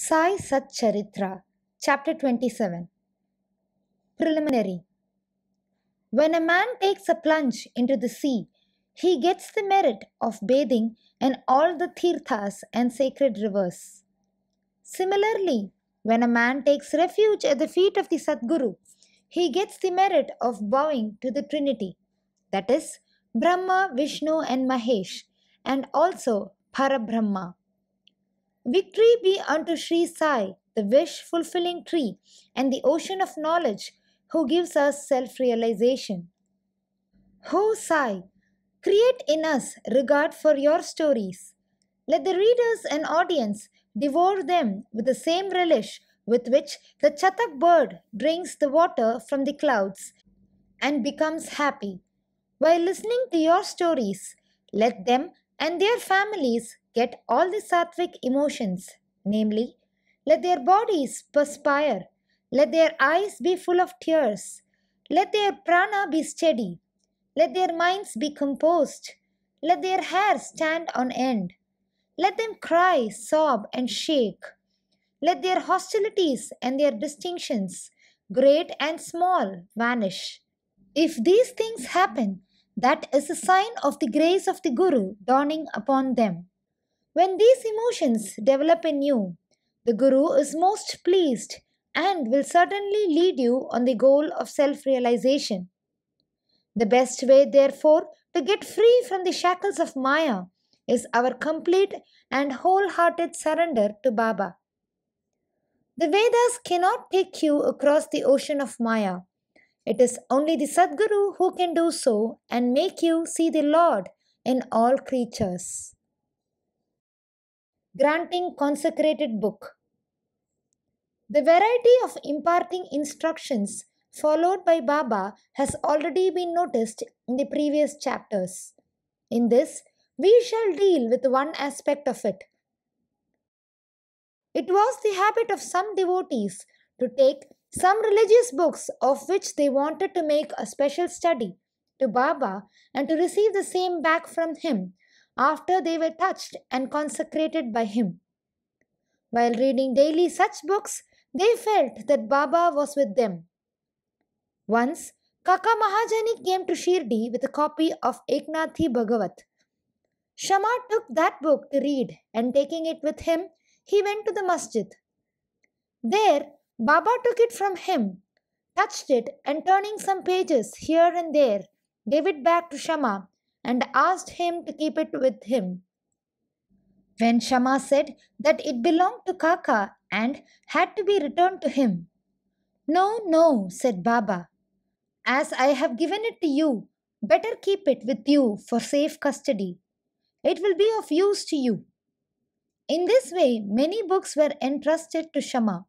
Sai Charitra, Chapter 27. Preliminary When a man takes a plunge into the sea, he gets the merit of bathing in all the tirthas and sacred rivers. Similarly, when a man takes refuge at the feet of the Sadguru, he gets the merit of bowing to the Trinity, that is, Brahma, Vishnu, and Mahesh, and also Parabrahma. Victory be unto Sri Sai, the wish fulfilling tree, and the ocean of knowledge, who gives us self realization. Ho Sai, create in us regard for your stories. Let the readers and audience devour them with the same relish with which the chatak bird drinks the water from the clouds and becomes happy. While listening to your stories, let them and their families Yet all the sattvic emotions, namely, let their bodies perspire, let their eyes be full of tears, let their prana be steady, let their minds be composed, let their hair stand on end, let them cry, sob, and shake. Let their hostilities and their distinctions, great and small, vanish. If these things happen, that is a sign of the grace of the Guru dawning upon them. When these emotions develop in you, the Guru is most pleased and will certainly lead you on the goal of self realization. The best way, therefore, to get free from the shackles of Maya is our complete and wholehearted surrender to Baba. The Vedas cannot take you across the ocean of Maya. It is only the Sadguru who can do so and make you see the Lord in all creatures granting consecrated book. The variety of imparting instructions followed by Baba has already been noticed in the previous chapters. In this, we shall deal with one aspect of it. It was the habit of some devotees to take some religious books of which they wanted to make a special study to Baba and to receive the same back from him after they were touched and consecrated by him. While reading daily such books, they felt that Baba was with them. Once, Kaka Mahajani came to Shirdi with a copy of Eknathi Bhagavat. Shama took that book to read and taking it with him, he went to the masjid. There, Baba took it from him, touched it, and turning some pages here and there, gave it back to Shama and asked him to keep it with him. When Shama said that it belonged to Kaka and had to be returned to him. No, no, said Baba. As I have given it to you, better keep it with you for safe custody. It will be of use to you. In this way, many books were entrusted to Shama.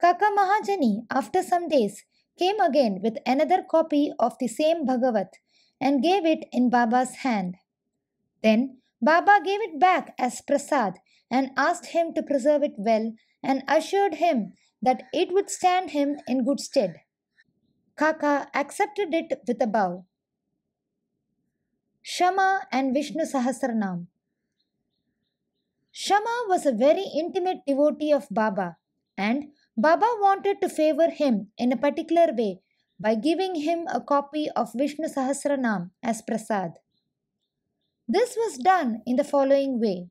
Kaka Mahajani, after some days, came again with another copy of the same Bhagavat and gave it in Baba's hand. Then Baba gave it back as prasad and asked him to preserve it well and assured him that it would stand him in good stead. Kaka accepted it with a bow. Shama and Vishnu Sahasranam. Shama was a very intimate devotee of Baba, and Baba wanted to favor him in a particular way by giving him a copy of Vishnu Sahasranam as prasad. This was done in the following way.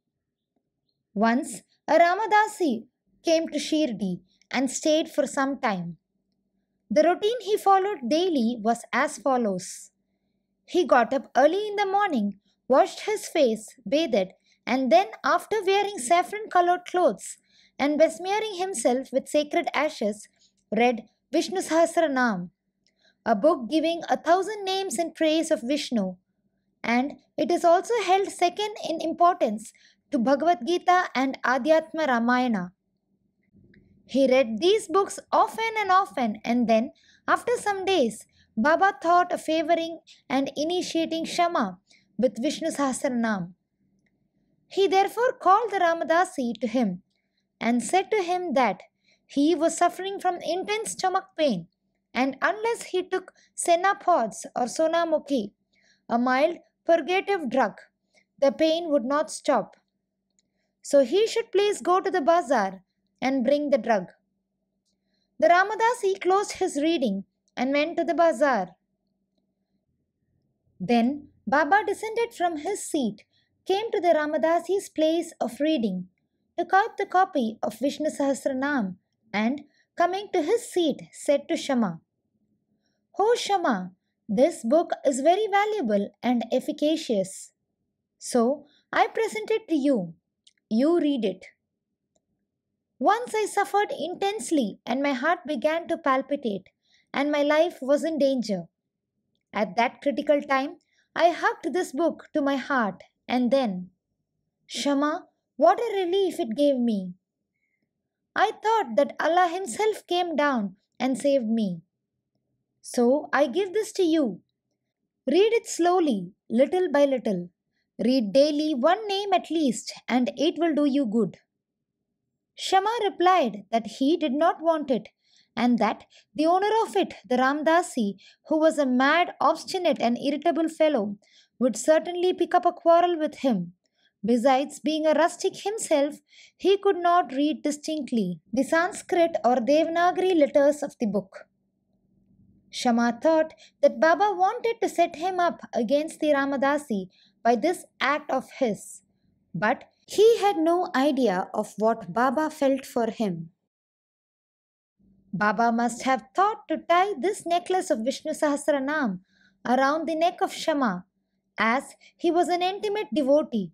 Once a Ramadasi came to Shirdi and stayed for some time. The routine he followed daily was as follows. He got up early in the morning, washed his face, bathed, and then, after wearing saffron colored clothes and besmearing himself with sacred ashes, read Vishnu Sahasranam a book giving a thousand names in praise of Vishnu, and it is also held second in importance to Bhagavad Gita and Adhyatma Ramayana. He read these books often and often, and then, after some days, Baba thought of favoring and initiating Shama with Vishnu Sahasranam. He therefore called the Ramadasi to him and said to him that he was suffering from intense stomach pain and unless he took senapods or sonamoki, a mild purgative drug, the pain would not stop. So he should please go to the bazaar and bring the drug. The Ramadasi closed his reading and went to the bazaar. Then Baba descended from his seat, came to the Ramadasi's place of reading, took out the copy of Vishnu Sahasranam, and coming to his seat, said to Shama, Ho oh Shama, this book is very valuable and efficacious. So I present it to you. You read it. Once I suffered intensely and my heart began to palpitate, and my life was in danger. At that critical time, I hugged this book to my heart, and then, Shama, what a relief it gave me! I thought that Allah Himself came down and saved me. So I give this to you. Read it slowly, little by little. Read daily one name at least, and it will do you good. Shama replied that he did not want it, and that the owner of it, the Ramdasi, who was a mad, obstinate, and irritable fellow, would certainly pick up a quarrel with him. Besides being a rustic himself, he could not read distinctly the Sanskrit or Devanagari letters of the book. Shama thought that Baba wanted to set him up against the Ramadasi by this act of his, but he had no idea of what Baba felt for him. Baba must have thought to tie this necklace of Vishnu Sahasranam around the neck of Shama, as he was an intimate devotee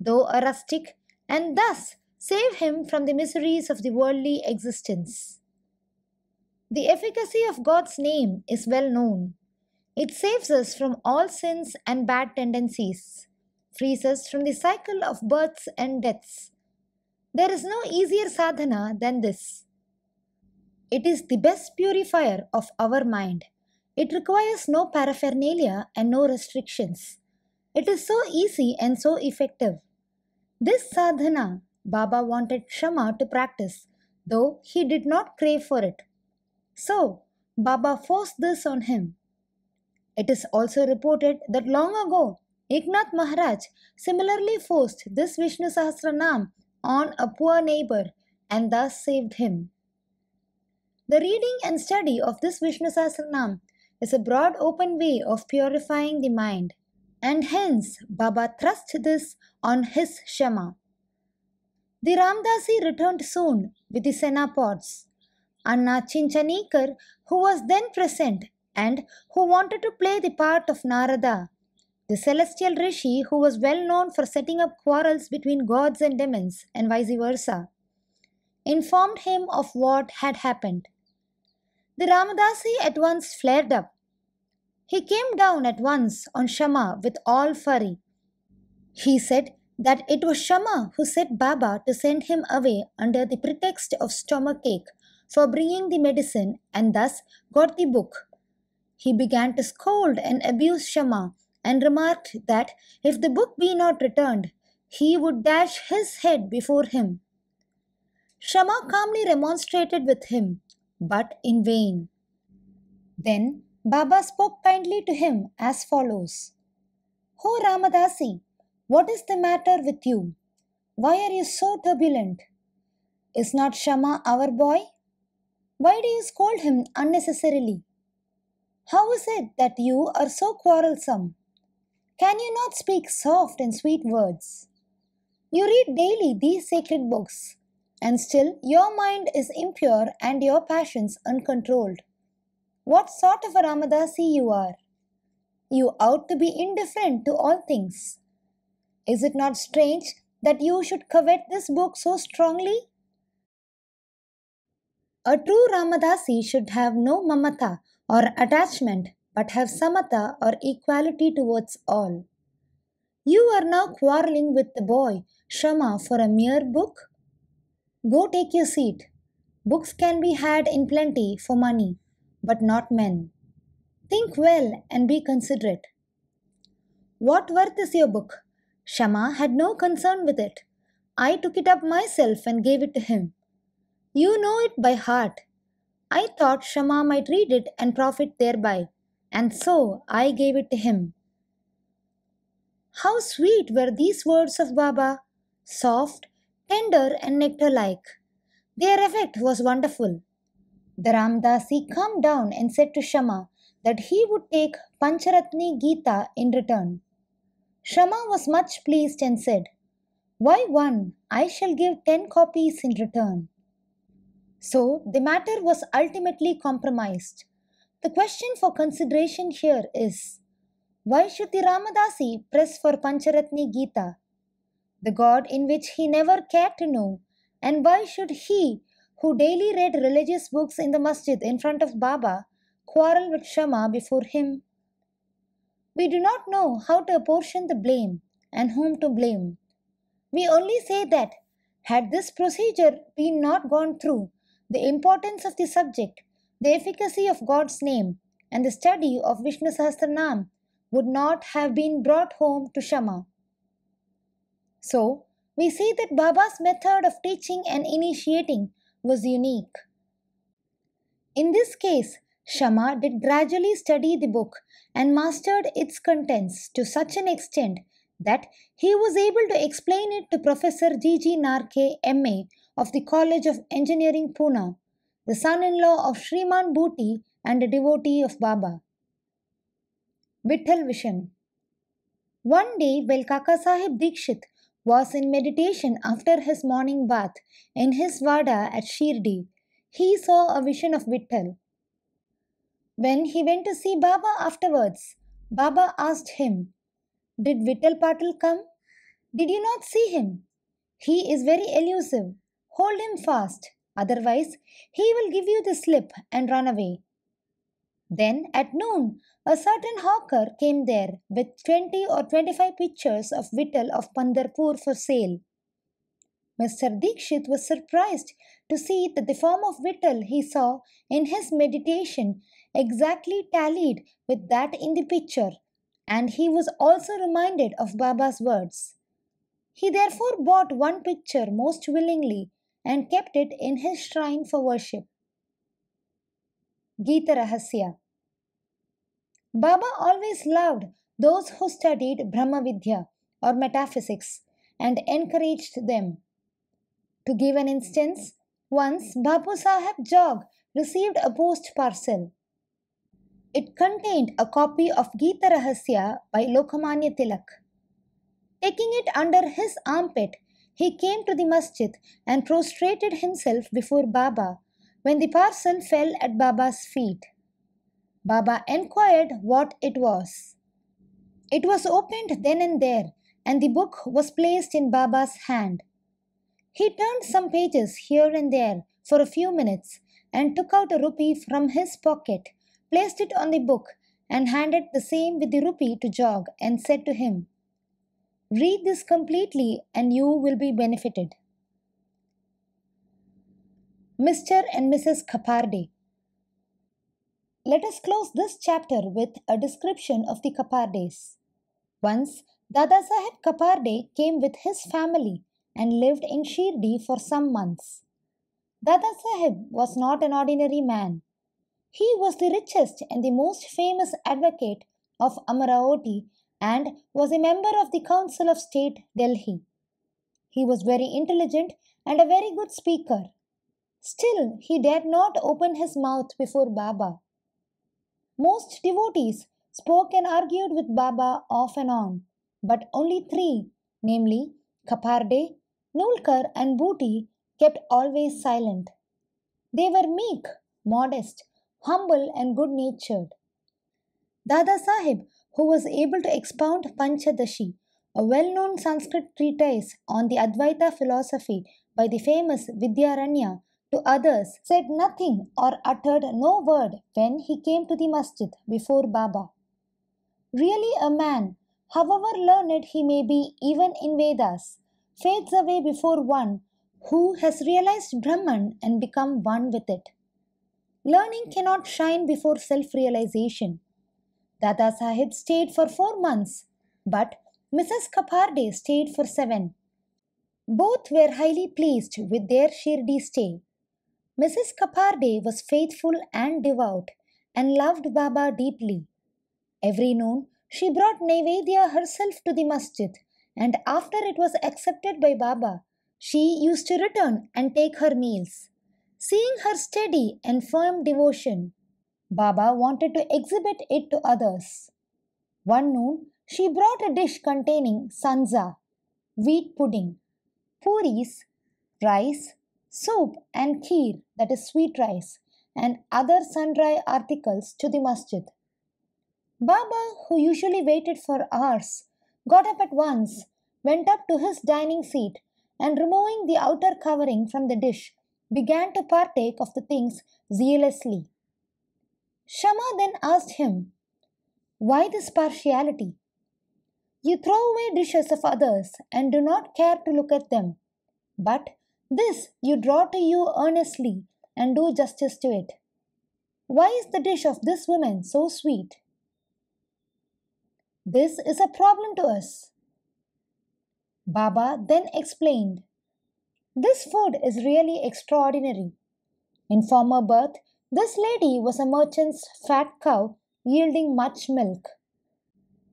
though a rustic, and thus save him from the miseries of the worldly existence. The efficacy of God's name is well known. It saves us from all sins and bad tendencies, frees us from the cycle of births and deaths. There is no easier sadhana than this. It is the best purifier of our mind. It requires no paraphernalia and no restrictions. It is so easy and so effective. This sadhana Baba wanted Shama to practice, though he did not crave for it. So, Baba forced this on him. It is also reported that long ago, Ignat Maharaj similarly forced this Vishnu Sahasranam on a poor neighbor and thus saved him. The reading and study of this Vishnu Sahasranam is a broad open way of purifying the mind and hence Baba thrust this on his Shema. The Ramdasi returned soon with the senapods. Anna Chinchanikar, who was then present and who wanted to play the part of Narada, the celestial rishi who was well known for setting up quarrels between gods and demons and vice versa, informed him of what had happened. The Ramadasi at once flared up he came down at once on Shama with all fury. He said that it was Shama who sent Baba to send him away under the pretext of stomach ache for bringing the medicine and thus got the book. He began to scold and abuse Shama and remarked that if the book be not returned, he would dash his head before him. Shama calmly remonstrated with him, but in vain. Then Baba spoke kindly to him as follows Ho Ramadasi, what is the matter with you? Why are you so turbulent? Is not Shama our boy? Why do you scold him unnecessarily? How is it that you are so quarrelsome? Can you not speak soft and sweet words? You read daily these sacred books, and still your mind is impure and your passions uncontrolled. What sort of a Ramadasi you are? You ought to be indifferent to all things. Is it not strange that you should covet this book so strongly? A true Ramadasi should have no mamata or attachment but have samatha or equality towards all. You are now quarreling with the boy, Shama, for a mere book? Go take your seat. Books can be had in plenty for money but not men. Think well and be considerate. What worth is your book? Shama had no concern with it. I took it up myself and gave it to him. You know it by heart. I thought Shama might read it and profit thereby, and so I gave it to him. How sweet were these words of Baba! Soft, tender, and nectar like. Their effect was wonderful. The Ramdasi calmed down and said to Shama that he would take Pancharatni Gita in return. Shama was much pleased and said, Why one? I shall give ten copies in return. So the matter was ultimately compromised. The question for consideration here is why should the Ramadasi press for Pancharatni Gita, the God in which he never cared to know, and why should he who daily read religious books in the masjid in front of Baba, quarrel with Shama before him. We do not know how to apportion the blame and whom to blame. We only say that, had this procedure been not gone through, the importance of the subject, the efficacy of God's name, and the study of Vishnu Sahasranam would not have been brought home to Shama. So, we see that Baba's method of teaching and initiating was unique. In this case, Shama did gradually study the book and mastered its contents to such an extent that he was able to explain it to Professor G. G. Narke, MA of the College of Engineering Pune, the son-in-law of Sriman Bhuti and a devotee of Baba. Vithal Vishen One day, while Kaka Sahib Dikshit was in meditation after his morning bath in his vada at Shirdi, he saw a vision of Vittal. When he went to see Baba afterwards, Baba asked him, Did Vittal Patil come? Did you not see him? He is very elusive. Hold him fast, otherwise, he will give you the slip and run away. Then at noon, a certain hawker came there with 20 or 25 pictures of vittle of Pandarpur for sale. Mr. Dikshit was surprised to see that the form of vittle he saw in his meditation exactly tallied with that in the picture, and he was also reminded of Baba's words. He therefore bought one picture most willingly and kept it in his shrine for worship. Gita Rahasya Baba always loved those who studied Vidya or metaphysics and encouraged them. To give an instance, once Babu Sahib Jog received a post parcel. It contained a copy of Gita Rahasya by Lokamanya Tilak. Taking it under his armpit, he came to the masjid and prostrated himself before Baba when the parcel fell at Baba's feet. Baba inquired what it was. It was opened then and there, and the book was placed in Baba's hand. He turned some pages here and there for a few minutes and took out a rupee from his pocket, placed it on the book, and handed the same with the rupee to Jog and said to him, Read this completely and you will be benefited. Mr. and Mrs. Kapardi let us close this chapter with a description of the Kapardes. Once, Dada Saheb Kaparde came with his family and lived in Shirdi for some months. Dada Saheb was not an ordinary man. He was the richest and the most famous advocate of Amaravati and was a member of the Council of State, Delhi. He was very intelligent and a very good speaker. Still, he dared not open his mouth before Baba. Most devotees spoke and argued with Baba off and on, but only three, namely Kaparde, Nulkar, and Bhuti, kept always silent. They were meek, modest, humble, and good natured. Dada Sahib, who was able to expound Panchadashi, a well known Sanskrit treatise on the Advaita philosophy by the famous Vidyaranya, to others, said nothing or uttered no word when he came to the masjid before Baba. Really, a man, however learned he may be even in Vedas, fades away before one who has realized Brahman and become one with it. Learning cannot shine before self realization. Dada Sahib stayed for four months, but Mrs. Kaparde stayed for seven. Both were highly pleased with their Shirdi stay. Mrs. Kaparde was faithful and devout and loved Baba deeply. Every noon, she brought Naivedya herself to the masjid, and after it was accepted by Baba, she used to return and take her meals. Seeing her steady and firm devotion, Baba wanted to exhibit it to others. One noon, she brought a dish containing sanza, wheat pudding, puris, rice, soap and kheer, that is sweet rice, and other sundry articles to the masjid. Baba, who usually waited for hours, got up at once, went up to his dining seat, and removing the outer covering from the dish, began to partake of the things zealously. Shama then asked him, Why this partiality? You throw away dishes of others and do not care to look at them. But this you draw to you earnestly and do justice to it. Why is the dish of this woman so sweet? This is a problem to us. Baba then explained This food is really extraordinary. In former birth, this lady was a merchant's fat cow yielding much milk.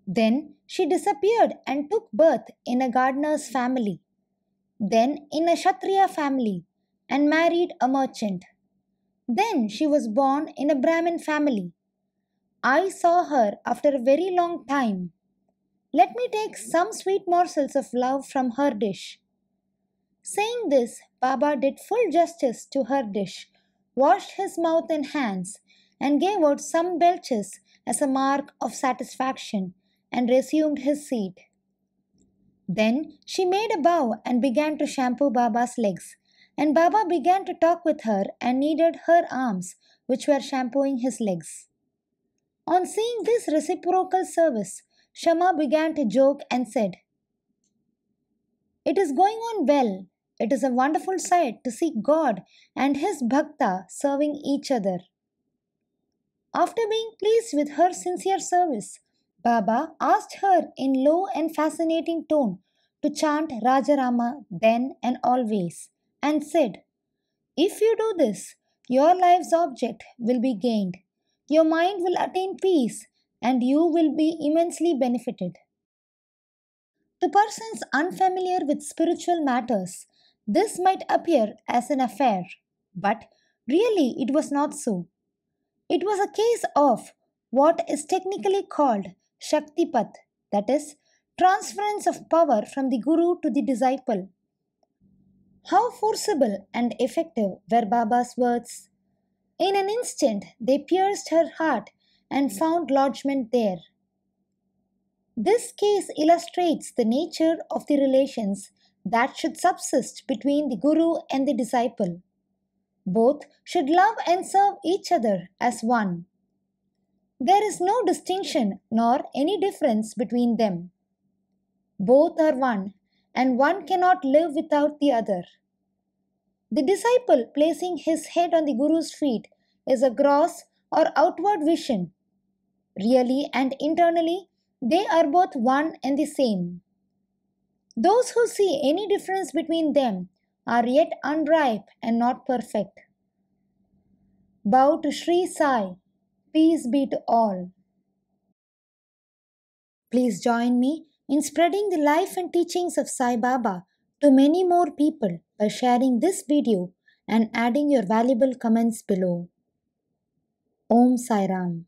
Then she disappeared and took birth in a gardener's family then in a Kshatriya family and married a merchant. Then she was born in a Brahmin family. I saw her after a very long time. Let me take some sweet morsels of love from her dish. Saying this, Baba did full justice to her dish, washed his mouth and hands, and gave out some belches as a mark of satisfaction, and resumed his seat. Then she made a bow and began to shampoo Baba's legs. And Baba began to talk with her and kneaded her arms, which were shampooing his legs. On seeing this reciprocal service, Shama began to joke and said, It is going on well. It is a wonderful sight to see God and his bhakta serving each other. After being pleased with her sincere service, Baba asked her in low and fascinating tone to chant Rajarama then and always and said, If you do this, your life's object will be gained, your mind will attain peace, and you will be immensely benefited. To persons unfamiliar with spiritual matters, this might appear as an affair, but really it was not so. It was a case of what is technically called Shaktipat, that is, transference of power from the Guru to the disciple. How forcible and effective were Baba's words! In an instant, they pierced her heart and found lodgment there. This case illustrates the nature of the relations that should subsist between the Guru and the disciple. Both should love and serve each other as one. There is no distinction nor any difference between them. Both are one, and one cannot live without the other. The disciple placing his head on the Guru's feet is a gross or outward vision. Really and internally, they are both one and the same. Those who see any difference between them are yet unripe and not perfect. Bow to Sri Sai. Peace be to all. Please join me in spreading the life and teachings of Sai Baba to many more people by sharing this video and adding your valuable comments below. Om Sai Ram.